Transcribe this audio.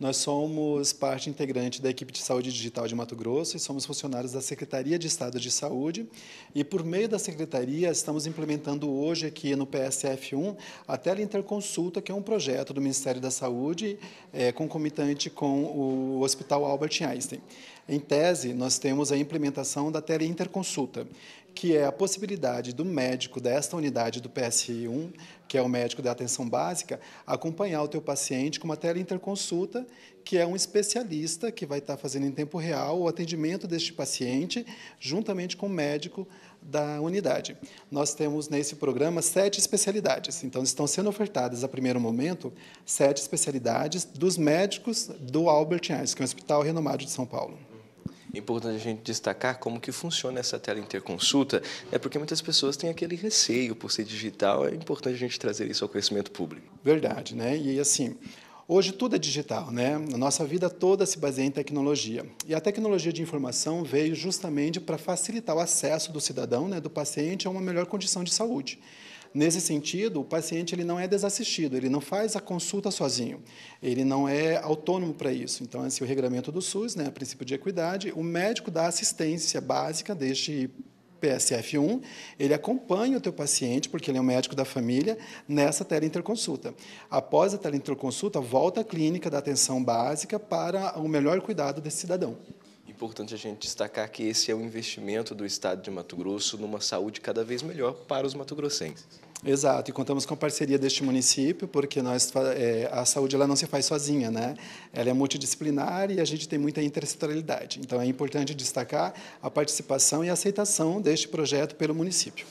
Nós somos parte integrante da equipe de saúde digital de Mato Grosso e somos funcionários da Secretaria de Estado de Saúde. E por meio da Secretaria, estamos implementando hoje aqui no PSF1 a teleinterconsulta, que é um projeto do Ministério da Saúde, é, concomitante com o Hospital Albert Einstein. Em tese, nós temos a implementação da teleinterconsulta, que é a possibilidade do médico desta unidade do PSI1, que é o médico da atenção básica, acompanhar o teu paciente com uma teleinterconsulta, que é um especialista que vai estar fazendo em tempo real o atendimento deste paciente, juntamente com o médico da unidade. Nós temos nesse programa sete especialidades, então estão sendo ofertadas a primeiro momento sete especialidades dos médicos do Albert Einstein, que é um hospital renomado de São Paulo. É importante a gente destacar como que funciona essa tela interconsulta, é porque muitas pessoas têm aquele receio por ser digital, é importante a gente trazer isso ao conhecimento público. Verdade, né? E assim, Hoje tudo é digital, né? A nossa vida toda se baseia em tecnologia. E a tecnologia de informação veio justamente para facilitar o acesso do cidadão, né, do paciente, a uma melhor condição de saúde. Nesse sentido, o paciente ele não é desassistido, ele não faz a consulta sozinho, ele não é autônomo para isso. Então, esse é o regramento do SUS, né, princípio de equidade, o médico dá assistência básica deste PSF1, ele acompanha o teu paciente, porque ele é um médico da família, nessa teleinterconsulta. Após a teleinterconsulta, volta à clínica da atenção básica para o melhor cuidado desse cidadão importante a gente destacar que esse é o investimento do Estado de Mato Grosso numa saúde cada vez melhor para os mato-grossenses. Exato, e contamos com a parceria deste município, porque nós, é, a saúde ela não se faz sozinha, né? Ela é multidisciplinar e a gente tem muita intersetorialidade. Então, é importante destacar a participação e a aceitação deste projeto pelo município.